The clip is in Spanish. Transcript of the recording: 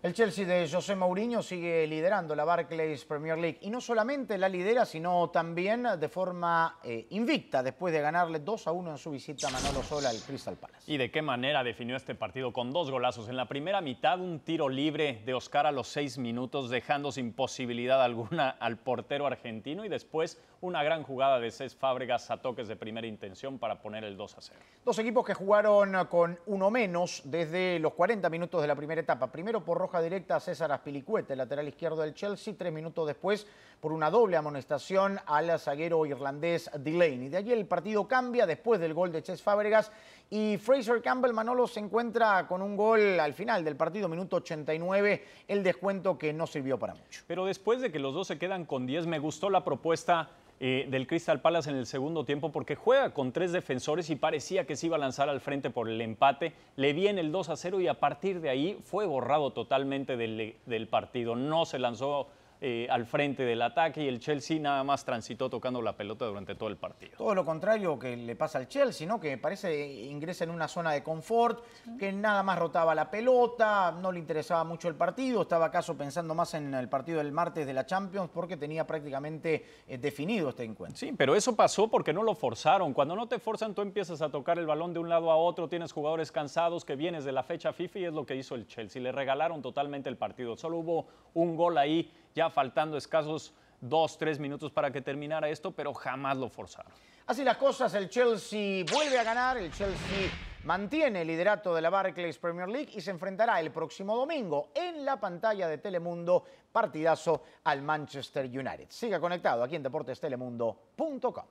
El Chelsea de José Mourinho sigue liderando la Barclays Premier League y no solamente la lidera, sino también de forma eh, invicta después de ganarle 2 a 1 en su visita a Manolo Sola al Crystal Palace. ¿Y de qué manera definió este partido con dos golazos? En la primera mitad un tiro libre de Oscar a los seis minutos dejando sin posibilidad alguna al portero argentino y después una gran jugada de Cés Fábregas a toques de primera intención para poner el 2 a 0. Dos equipos que jugaron con uno menos desde los 40 minutos de la primera etapa, primero por directa a César Aspilicueta, lateral izquierdo del Chelsea, tres minutos después por una doble amonestación al zaguero irlandés Delaney. De allí el partido cambia después del gol de Ches Fábregas y Fraser Campbell Manolo se encuentra con un gol al final del partido, minuto 89, el descuento que no sirvió para mucho. Pero después de que los dos se quedan con 10, me gustó la propuesta eh, del Crystal Palace en el segundo tiempo porque juega con tres defensores y parecía que se iba a lanzar al frente por el empate. Le viene el 2 a 0 y a partir de ahí fue borrado totalmente del, del partido. No se lanzó eh, al frente del ataque y el Chelsea nada más transitó tocando la pelota durante todo el partido. Todo lo contrario que le pasa al Chelsea, ¿no? Que parece ingresa en una zona de confort, que nada más rotaba la pelota, no le interesaba mucho el partido, estaba acaso pensando más en el partido del martes de la Champions porque tenía prácticamente eh, definido este encuentro. Sí, pero eso pasó porque no lo forzaron. Cuando no te forzan, tú empiezas a tocar el balón de un lado a otro, tienes jugadores cansados que vienes de la fecha FIFA y es lo que hizo el Chelsea. Le regalaron totalmente el partido. Solo hubo un gol ahí ya faltando escasos dos, tres minutos para que terminara esto, pero jamás lo forzaron. Así las cosas, el Chelsea vuelve a ganar, el Chelsea mantiene el liderato de la Barclays Premier League y se enfrentará el próximo domingo en la pantalla de Telemundo, partidazo al Manchester United. Siga conectado aquí en deportestelemundo.com.